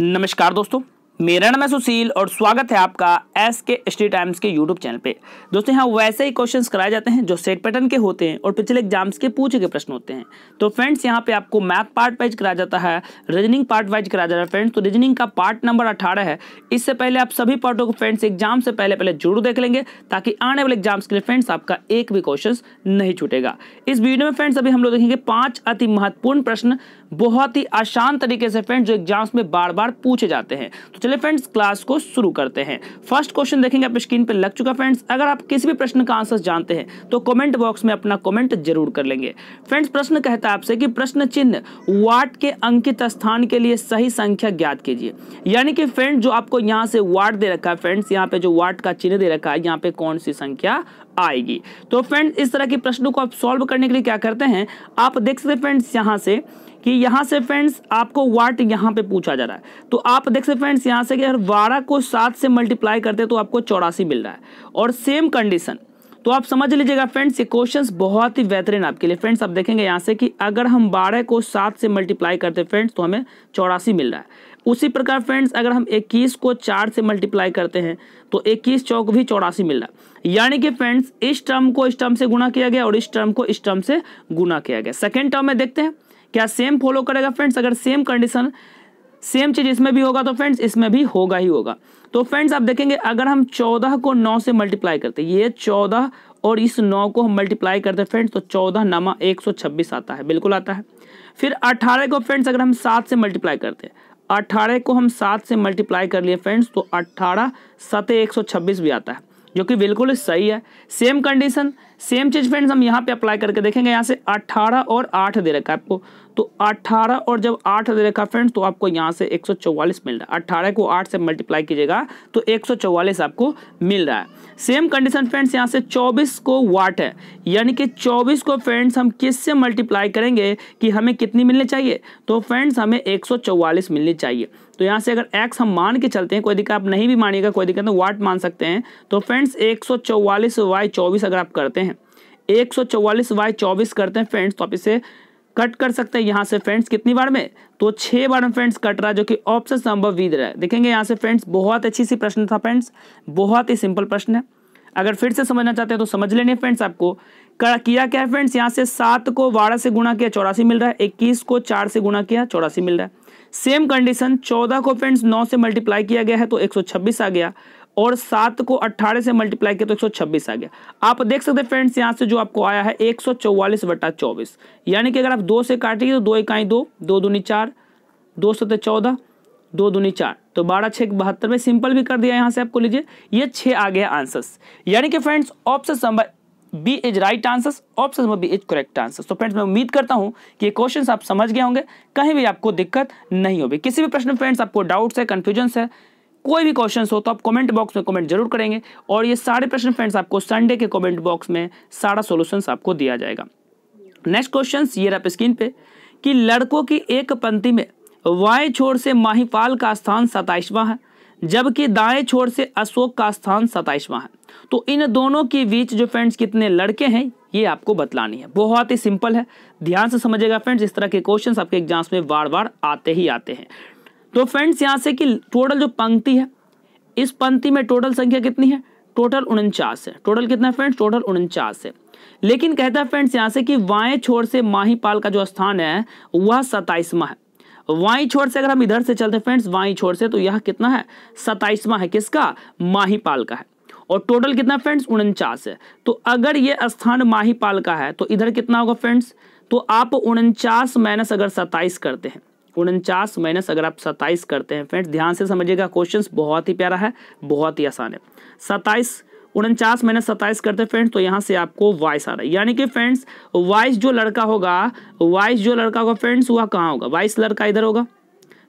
नमस्कार दोस्तों मेरा नाम है सुशील और स्वागत है आपका एस के स्टेट टाइम्स के यूट्यूब चैनल पे दोस्तों यहाँ वैसे ही क्वेश्चंस कराए जाते हैं जो सेट पैटर्न के होते हैं और पिछले एग्जाम्स के पूछे गए प्रश्न होते हैं तो फ्रेंड्स यहाँ पे आपको मैथ पार्ट वाइज कराया जाता है रीजनिंग पार्ट वाइज कराया जाता है फ्रेंड्स तो रीजनिंग का पार्ट नंबर अठारह है इससे पहले आप सभी पार्टों को फ्रेंड्स एग्जाम से पहले पहले जरूर देख लेंगे ताकि आने वाले एग्जाम्स के लिए फ्रेंड्स आपका एक भी क्वेश्चन नहीं छूटेगा इस वीडियो में फ्रेंड्स अभी हम लोग देखेंगे पाँच अति महत्वपूर्ण प्रश्न बहुत ही आसान तरीके से फ्रेंड्स जो एग्जाम्स में बार बार पूछे जाते हैं तो चले फ्रेंड्स क्लास को शुरू करते हैं फर्स्ट क्वेश्चन देखेंगे आप स्क्रीन पर लग चुका फ्रेंड्स अगर आप किसी भी प्रश्न का आंसर जानते हैं तो कॉमेंट बॉक्स में अपना कॉमेंट जरूर कर लेंगे फ्रेंड्स प्रश्न कहता है आपसे कि प्रश्न चिन्ह वाट के अंकित स्थान के लिए सही संख्या ज्ञात कीजिए यानी कि फ्रेंड जो आपको यहाँ से वाट दे रखा है फ्रेंड्स यहाँ पे जो वाट का चिन्ह दे रखा है यहाँ पे कौन सी संख्या आएगी तो फ्रेंड्स इस तरह के प्रश्नों को आप सॉल्व करने के लिए क्या करते हैं आप देख सकते फ्रेंड्स यहाँ से कि यहां से फ्रेंड्स आपको वाट यहां पे पूछा जा रहा है तो आप देख सकते फ्रेंड्स यहां से अगर बारह को सात से मल्टीप्लाई करते हैं तो आपको चौरासी मिल रहा है और सेम कंडीशन तो आप समझ लीजिएगा फ्रेंड्स ये क्वेश्चंस बहुत ही बेहतरीन आपके लिए फ्रेंड्स आप देखेंगे यहाँ से कि अगर हम बारह को सात से मल्टीप्लाई करते फ्रेंड्स तो हमें चौरासी मिल रहा है उसी प्रकार फ्रेंड्स अगर हम इक्कीस को चार से मल्टीप्लाई करते हैं तो इक्कीस चौक भी चौरासी मिल रहा है यानी कि फ्रेंड्स इस टर्म को इस टर्म से गुना किया गया और इस टर्म को इस टर्म से गुना किया गया सेकेंड टर्म में देखते हैं क्या सेम फॉलो करेगा फ्रेंड्स अगर सेम कंडीशन सेम चीज़ इसमें भी होगा तो फ्रेंड्स इसमें भी होगा ही होगा तो फ्रेंड्स आप देखेंगे अगर हम चौदह को नौ से मल्टीप्लाई करते ये चौदह और इस नौ को हम मल्टीप्लाई करते हैं फ्रेंड्स तो चौदह नमा एक सौ छब्बीस आता है बिल्कुल आता है फिर अठारह को फ्रेंड्स अगर हम सात से मल्टीप्लाई करते हैं को हम सात से मल्टीप्लाई कर लिए फ्रेंड्स तो अट्ठारह सत एक सौ छब्बीस भी आता है जो कि बिल्कुल सही है सेम कंडीशन सेम चीज़ फ्रेंड्स हम यहाँ पे अप्लाई करके देखेंगे यहाँ से अठारह और आठ दे रखा है आपको तो 18 और जब 8 दे रखा फ्रेंड्स तो आपको यहाँ से 144 मिल रहा है 18 को 8 से मल्टीप्लाई कीजिएगा तो 144 आपको मिल रहा है सेम कंडीशन फ्रेंड्स यहाँ से 24 को वाट है यानी कि 24 को फ्रेंड्स हम किस से मल्टीप्लाई करेंगे कि हमें कितनी मिलनी चाहिए तो फ्रेंड्स हमें 144 मिलनी चाहिए तो यहाँ से अगर एक्स हम मान के चलते हैं कोई दिक्कत आप नहीं भी मानिएगा कोई दिक्कत वाट मान सकते हैं तो फ्रेंड्स एक सौ चौवालीस वाई चौबीस अगर आप करते हैं एक सौ चौवालीस वाई चौबीस करते हैं फ्रेंड्स तो आप इसे कट कर सकते हैं यहाँ से फ्रेंड्स कितनी बार में तो छह बार में फ्रेंड्स कट रहा है जो कि ऑप्शन संभव विद रहा है देखेंगे यहाँ से फ्रेंड्स बहुत अच्छी सी प्रश्न था फ्रेंड्स बहुत ही सिंपल प्रश्न है अगर फिर से समझना चाहते हैं तो समझ लेने फ्रेंड्स आपको किया क्या है फ्रेंड्स यहाँ से सात को बारह से गुणा किया चौरासी मिल रहा है इक्कीस को चार से गुणा किया चौरासी मिल रहा है सेम कंडीशन चौदह को फ्रेंड्स नौ से मल्टीप्लाई किया गया है तो एक आ गया और सात को अट्ठारह से मल्टीप्लाई किया तो एक सौ छब्बीस आ गया आप देख सकते हैं फ्रेंड्स यहाँ से जो आपको आया है एक सौ चौवालीस बटा चौबीस यानी कि अगर आप दो से काटेंगे तो दो इकाई दो दो दूनी चार दो सौ तो चौदह दो दूनी चार तो बारह छः बहत्तर में सिंपल भी कर दिया यहाँ से आपको लीजिए ये छः आ गया आंसर्स यानी कि friends option number B is right answers option number B is correct answers तो फ्रेंड्स मैं उम्मीद करता हूँ कि ये क्वेश्चन आप समझ गए होंगे कहीं भी आपको दिक्कत नहीं होगी किसी भी प्रश्न फ्रेंड्स आपको डाउट्स है कन्फ्यूजन्स है कोई भी क्वेश्चन हो तो आप कमेंट बॉक्स में कमेंट जरूर करेंगे और ये सारे प्रश्न फ्रेंड्स आपको संडे के कमेंट बॉक्स में सारा सोल्यूशन आपको दिया जाएगा नेक्स्ट क्वेश्चन ये आप स्क्रीन पे कि लड़कों की एक पंक्ति में वाएँ छोर से माहिपाल का स्थान सताइसवां है जबकि दाएं छोर से अशोक का स्थान सताइसवां है तो इन दोनों के बीच जो फ्रेंड्स कितने लड़के हैं ये आपको बतलानी है बहुत ही सिंपल है ध्यान से समझेगा फ्रेंड्स इस तरह के क्वेश्चंस आपके एग्जाम्स में बार बार आते ही आते हैं तो फ्रेंड्स यहाँ से कि टोटल जो पंक्ति है इस पंक्ति में टोटल संख्या कितनी है टोटल उनचास है टोटल कितना है फ्रेंड्स टोटल उनचास है लेकिन कहता है फ्रेंड्स यहाँ से कि वाएँ छोर से माहीपाल का जो स्थान है वह सताइसवा है वाई छोर से अगर हम इधर से चलते फ्रेंड्स वाई छोर से तो यह कितना है सताइसवा है किसका माहीपाल का है और टोटल कितना फ्रेंड्स उनचास है तो अगर ये स्थान माहीपाल का है तो इधर कितना होगा फ्रेंड्स तो आप उनचास माइनस अगर सताइस करते हैं उनचास माइनस अगर आप सत्ताईस करते हैं फ्रेंड्स ध्यान से समझिएगा क्वेश्चन बहुत ही प्यारा है बहुत ही आसान है सत्ताईस उनचास माइनस सत्ताईस करते हैं फ्रेंड्स तो यहाँ से आपको वाइस आ रहा है यानी कि फ्रेंड्स वाइस जो लड़का होगा वाइस जो लड़का होगा फ्रेंड्स वह कहाँ होगा वाइस लड़का इधर होगा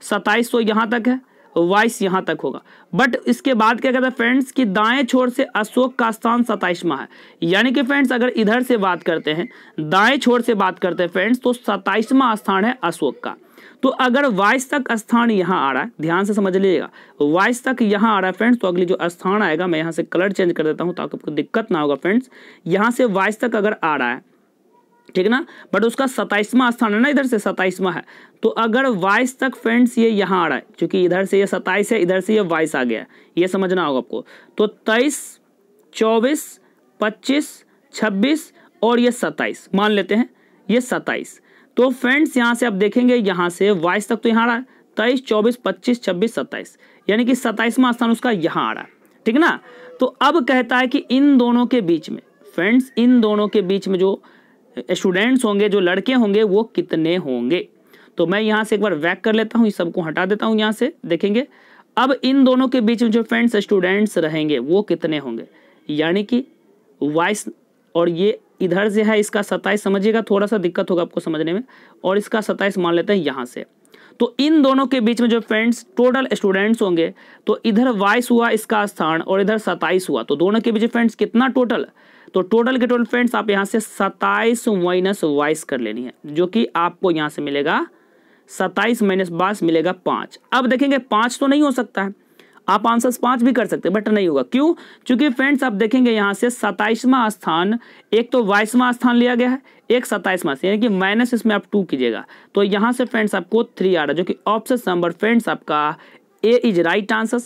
सत्ताईस तो यहाँ तक है वाइस यहाँ तक होगा बट इसके बाद क्या कहता है फ्रेंड्स कि दाएं छोर से अशोक का स्थान सताइसवा है यानी कि फ्रेंड्स अगर इधर से बात करते हैं दाएं छोर से बात करते हैं फ्रेंड्स तो सताइसवा स्थान है अशोक का तो अगर वाइस तक स्थान यहाँ आ रहा है ध्यान से समझ लीजिएगा वाइस तक यहाँ आ रहा है फ्रेंड्स तो अगली जो स्थान आएगा मैं यहाँ से कलर चेंज कर देता हूँ ताकि आपको दिक्कत ना होगा फ्रेंड्स यहाँ से वाइस तक अगर आ रहा है ठीक ना बट उसका सताइसवा स्थान है ना इधर से सताइसवा है तो अगर वाइस तक फ्रेंड्स ये यहाँ आ रहा है क्योंकि इधर से ये सताइस है इधर से ये वाइस आ गया है ये समझना होगा आपको तो तेईस चौबीस पच्चीस छब्बीस और ये सताइस मान लेते हैं ये सताइस तो फ्रेंड्स यहाँ से आप देखेंगे यहाँ से बाईस तक तो यहाँ आ रहा है तेईस चौबीस पच्चीस छब्बीस सत्ताईस यानी कि सत्ताईसवां स्थान उसका यहाँ आ रहा है ठीक ना तो अब कहता है कि इन दोनों के बीच में फ्रेंड्स इन दोनों के बीच में जो स्टूडेंट्स होंगे जो लड़के होंगे वो कितने होंगे तो मैं यहाँ से एक बार वैक कर लेता हूँ सबको हटा देता हूँ यहाँ से देखेंगे अब इन दोनों के बीच में जो फ्रेंड्स स्टूडेंट्स रहेंगे वो कितने होंगे यानी कि वाइस और ये इधर से है इसका सताइस समझिएगा थोड़ा सा दिक्कत होगा आपको समझने में और इसका सताइस मान लेते हैं यहाँ से तो इन दोनों के बीच में जो फ्रेंड्स टोटल स्टूडेंट्स होंगे तो इधर बाईस हुआ इसका स्थान और इधर सताइस हुआ तो दोनों के बीच फ्रेंड्स कितना टोटल तो टोटल के टोटल फ्रेंड्स आप यहाँ से सताइस माइनस वाइस कर लेनी है जो कि आपको यहाँ से मिलेगा सताइस माइनस बाईस मिलेगा पाँच अब देखेंगे पाँच तो नहीं हो सकता है आप आंसर पांच भी कर सकते हैं बट नहीं होगा क्यों क्योंकि फ्रेंड्स आप देखेंगे यहाँ से सताइसवा स्थान एक तो बाईसवा स्थान लिया गया है एक सताइसवा यानी कि माइनस इसमें आप टू कीजिएगा तो यहाँ से फ्रेंड्स आपको थ्री आ रहा है जो कि ऑप्शन नंबर फ्रेंड्स आपका A is right answer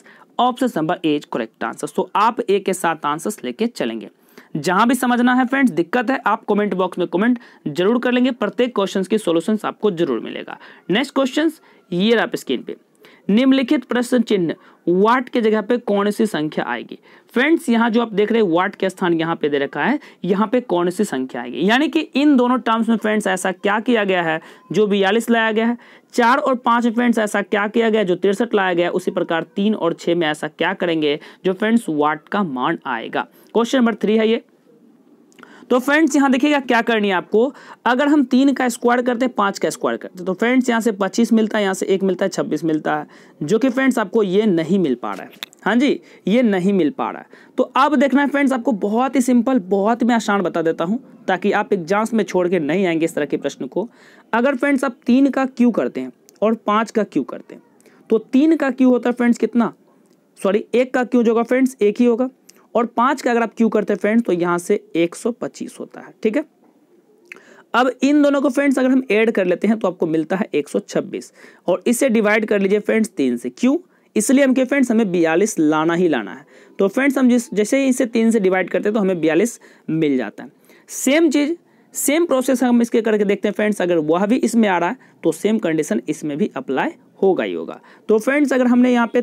option number A is correct answer तो आप ए के साथ आंसर लेके चलेंगे जहां भी समझना है फ्रेंड्स दिक्कत है आप कमेंट बॉक्स में कमेंट जरूर कर लेंगे प्रत्येक क्वेश्चंस के सॉल्यूशंस आपको जरूर मिलेगा नेक्स्ट क्वेश्चंस ये आप स्क्रीन पे निम्नलिखित प्रश्न चिन्ह वाट के जगह पे कौन सी संख्या आएगी फ्रेंड्स यहाँ जो आप देख रहे हैं वाट के स्थान यहाँ पे दे रखा है यहाँ पे कौन सी संख्या आएगी यानी कि इन दोनों टर्म्स में फ्रेंड्स ऐसा क्या किया गया है जो बयालीस लाया गया है चार और पांच में फ्रेंड्स ऐसा क्या किया गया जो तिरसठ लाया गया उसी प्रकार तीन और छह में ऐसा क्या करेंगे जो फ्रेंड्स वाट का मान आएगा क्वेश्चन नंबर थ्री है ये तो फ्रेंड्स यहाँ देखिएगा क्या करनी है आपको अगर हम तीन का स्क्वायर करते हैं पाँच का स्क्वायर करते हैं तो फ्रेंड्स यहाँ से पच्चीस मिलता है यहाँ से एक मिलता है छब्बीस मिलता है जो कि फ्रेंड्स आपको ये नहीं मिल पा रहा है हाँ जी ये नहीं मिल पा रहा है तो अब देखना है फ्रेंड्स आपको बहुत ही सिंपल बहुत मैं आसान बता देता हूँ ताकि आप एग्जाम्स में छोड़ के नहीं आएंगे इस तरह के प्रश्न को अगर फ्रेंड्स आप तीन का क्यू करते हैं और पाँच का क्यू करते हैं तो तीन का क्यू होता है फ्रेंड्स कितना सॉरी एक का क्यू जो होगा फ्रेंड्स एक ही होगा और पांच का अगर आप क्यू करते हैं फ्रेंड्स तो यहां से एक होता है ठीक है अब इन दोनों को फ्रेंड्स अगर हम ऐड कर लेते हैं तो आपको मिलता है 126 और इसे डिवाइड कर लीजिए फ्रेंड्स तीन से क्यों इसलिए हम फ्रेंड्स हमें बयालीस लाना ही लाना है तो फ्रेंड्स हम जिस जैसे ही इसे तीन से डिवाइड करते हैं तो हमें बयालीस मिल जाता है सेम चीज़ सेम प्रोसेस हम इसके करके देखते हैं फ्रेंड्स अगर वह भी इसमें आ रहा है तो सेम कंडीशन इसमें भी अप्लाई होगा ही होगा तो फ्रेंड्स अगर हमने यहाँ पे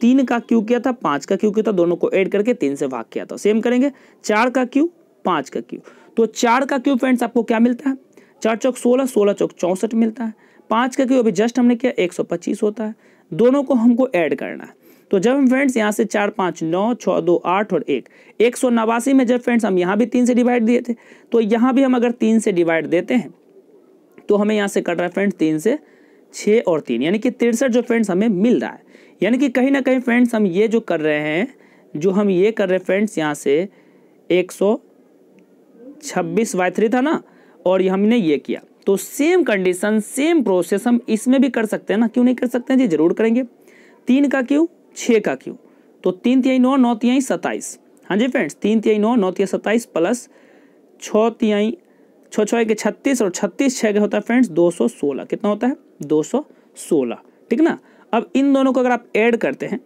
तीन का क्यू किया था पांच का क्यू किया था दोनों को ऐड करके तीन से भाग किया था सेम करेंगे चार का क्यू पांच का क्यू तो चार का क्यू फ्रेंड्स आपको क्या मिलता है चार चौक सोलह सोलह चौक चौंसठ मिलता है पांच का क्यू अभी जस्ट हमने किया एक सौ पच्चीस होता है दोनों को हमको ऐड करना है तो जब हम फ्रेंड्स यहाँ से चार पाँच नौ छः दो आठ और एक एक सौ नवासी में जब फ्रेंड्स हम यहाँ भी तीन से डिवाइड दिए थे तो यहाँ भी हम अगर तीन से डिवाइड देते हैं तो हमें यहाँ से कट रहा है फ्रेंड्स तीन से छः और तीन यानी कि तिरसठ जो फ्रेंड्स हमें मिल रहा है यानी कि कहीं ना कहीं फ्रेंड्स हम ये जो कर रहे हैं जो हम ये कर रहे हैं फ्रेंड्स यहाँ से एक सौ छब्बीस वाई थ्री था ना और ये हमने ये किया तो सेम कंडीशन सेम प्रोसेस हम इसमें भी कर सकते हैं ना क्यों नहीं कर सकते हैं जी जरूर करेंगे तीन का क्यों छः का क्यों तो तीन तिहाई नौ नौ तिहाई सत्ताईस हाँ जी फ्रेंड्स तीन तिहाई नौ नौ तिहाई सत्ताईस प्लस छः तिहाई छः छः के छत्तीस और छत्तीस छः के होता है फ्रेंड्स दो सौ सोलह कितना होता है दो सौ सोलह ठीक ना अब इन दोनों को अगर आप ऐड करते हैं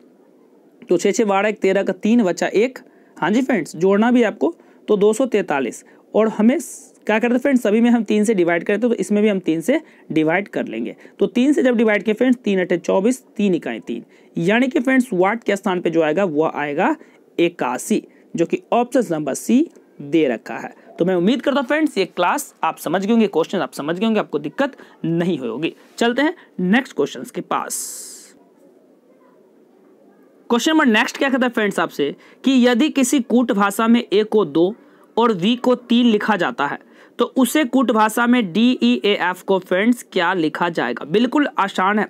तो छः छः बारह एक तेरह का तीन बचा एक हाँ जी फ्रेंड्स जोड़ना भी आपको तो दो सौ तैंतालीस और हमें क्या करते फ्रेंड्स सभी में हम तीन से डिवाइड करते हैं तो इसमें भी हम तीन से डिवाइड कर लेंगे तो तीन से जब डिवाइड किए फ्रेंड्स तीन अठे चौबीस तीन इकाई तीन यानी कि फ्रेंड्स वाट के स्थान पे जो आएगा वह आएगा इक्यासी जो कि ऑप्शन नंबर सी दे रखा है तो मैं उम्मीद करता हूँ फ्रेंड्स ये क्लास आप समझ गए होंगे क्वेश्चन आप समझ गए होंगे आपको दिक्कत नहीं होगी चलते हैं नेक्स्ट क्वेश्चन के पास क्वेश्चन नंबर नेक्स्ट क्या कहता है फ्रेंड्स आपसे कि यदि किसी कूट भाषा में ए को दो और वी को तीन लिखा जाता है तो उसे कूट भाषा में डी ई ए एफ को फ्रेंड्स क्या लिखा जाएगा बिल्कुल आसान है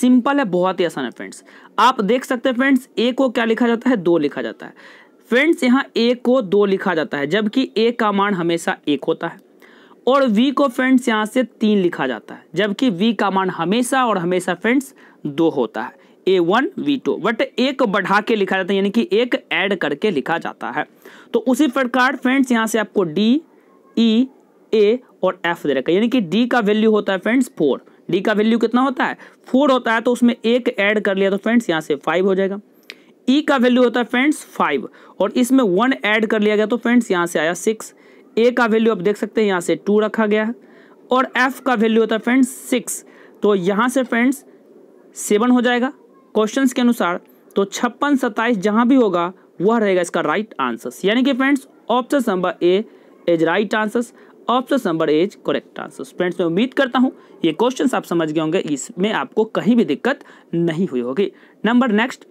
सिंपल है बहुत ही आसान है फ्रेंड्स आप देख सकते हैं फ्रेंड्स ए को क्या लिखा जाता है दो लिखा जाता है फ्रेंड्स यहाँ ए को दो लिखा जाता है जबकि ए का मान हमेशा एक होता है और वी को फ्रेंड्स यहाँ से तीन लिखा जाता है जबकि वी का मान हमेशा और हमेशा फ्रेंड्स दो होता है A one V two but एक बढ़ा के लिखा जाता है यानी कि एक ऐड करके लिखा जाता है तो उसी प्रकार फ्रेंड्स यहाँ से आपको डी ई ए और एफ दे रखा है यानी कि डी का वैल्यू होता है फ्रेंड्स फोर डी का वैल्यू कितना होता है फोर होता है तो उसमें एक ऐड कर लिया तो फ्रेंड्स यहाँ से फाइव हो जाएगा ई e का वैल्यू होता है फ्रेंड्स फाइव और इसमें वन ऐड कर लिया गया तो फ्रेंड्स यहाँ से आया सिक्स ए का वैल्यू आप देख सकते हैं यहाँ से टू रखा गया है और एफ का वैल्यू होता है फ्रेंड्स सिक्स तो यहाँ से फ्रेंड्स सेवन हो जाएगा क्वेश्चन के अनुसार तो छप्पन सत्ताईस जहाँ भी होगा वह रहेगा इसका राइट आंसर यानी कि friends option number A is right answer option number A is correct answer friends मैं उम्मीद करता हूँ ये क्वेश्चन आप समझ गए होंगे इसमें आपको कहीं भी दिक्कत नहीं हुई होगी नंबर नेक्स्ट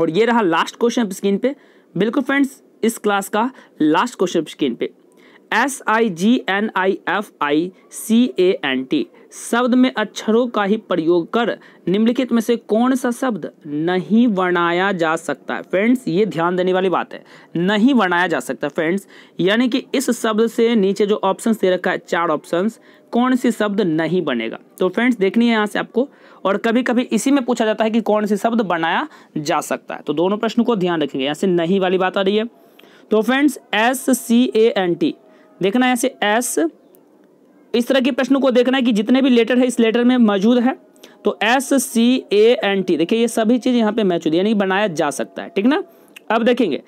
और ये रहा लास्ट क्वेश्चन स्क्रीन पे बिल्कुल फ्रेंड्स इस क्लास का लास्ट क्वेश्चन स्क्रीन पे S I G N I F I C A N T शब्द में अक्षरों का ही प्रयोग कर निम्नलिखित में से कौन सा शब्द नहीं बनाया जा सकता है फ्रेंड्स ये ध्यान देने वाली बात है नहीं बनाया जा सकता फ्रेंड्स यानी कि इस शब्द से नीचे जो ऑप्शन दे रखा है चार ऑप्शंस कौन सी शब्द नहीं बनेगा तो फ्रेंड्स देखनी है यहाँ से आपको और कभी कभी इसी में पूछा जाता है कि कौन सी शब्द बनाया जा सकता है तो दोनों प्रश्न को ध्यान रखेंगे यहाँ से नहीं वाली बात आ रही है तो friends S C A N T देखना है ऐसे एस इस तरह के प्रश्न को देखना है कि जितने भी लेटर है इस लेटर में मौजूद है तो S C A N T देखिए ये सभी चीज़ यहाँ पे मैच यानी बनाया जा सकता है ठीक ना अब देखेंगे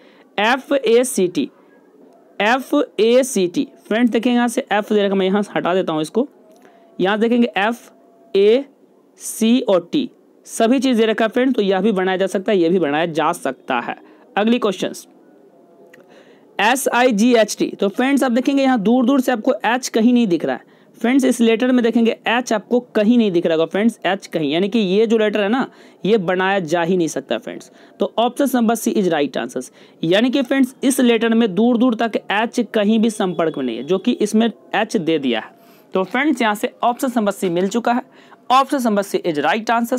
F A C T F A C T friend देखेंगे यहाँ से एफ दे रखा मैं यहाँ हटा देता हूँ इसको यहाँ देखेंगे एफ ए सी और टी सभी चीज़ दे रखा फ्रेंड तो यह भी बनाया जा सकता है ये भी बनाया जा सकता है अगली question S I G H T तो फ्रेंड्स आप देखेंगे यहाँ दूर दूर से आपको एच कहीं नहीं दिख रहा है फ्रेंड्स इस लेटर में देखेंगे एच आपको कहीं नहीं दिख रहा होगा फ्रेंड्स एच कहीं यानी कि ये जो लेटर है ना ये बनाया जा ही नहीं सकता फ्रेंड्स तो option number C is right answer यानी कि फ्रेंड्स इस लेटर में दूर दूर तक एच कहीं भी संपर्क में नहीं है जो कि इसमें एच दे दिया है तो फ्रेंड्स यहाँ से ऑप्शन नंबर सी मिल चुका है option number C is right answer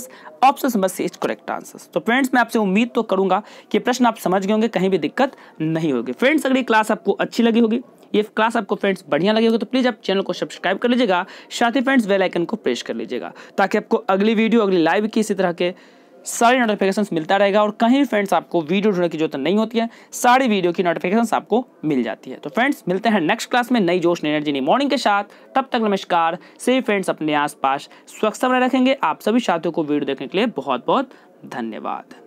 option number C is correct answer तो फ्रेंड्स मैं आपसे उम्मीद तो करूंगा कि प्रश्न आप समझ गए होंगे कहीं भी दिक्कत नहीं होगी फ्रेंड्स अगर ये क्लास आपको अच्छी लगी होगी ये क्लास आपको फ्रेंड्स बढ़िया लगी होगी तो प्लीज़ आप चैनल को सब्सक्राइब कर लीजिएगा साथ ही फ्रेंड्स बेलाइकन आइकन को प्रेस कर लीजिएगा ताकि आपको अगली वीडियो अगली लाइव की इसी तरह के सारी नोटिफिकेशन मिलता रहेगा और कहीं भी फ्रेंड्स आपको वीडियो ढूंढने की जरूरत नहीं होती है सारी वीडियो की नोटिफिकेशन आपको मिल जाती है तो फ्रेंड्स मिलते हैं नेक्स्ट क्लास में नई जोश एनर्जी नई मॉर्निंग के साथ तब तक नमस्कार से फ्रेंड्स अपने आसपास स्वच्छता बनाए रखेंगे आप सभी साथियों को वीडियो देखने के लिए बहुत बहुत धन्यवाद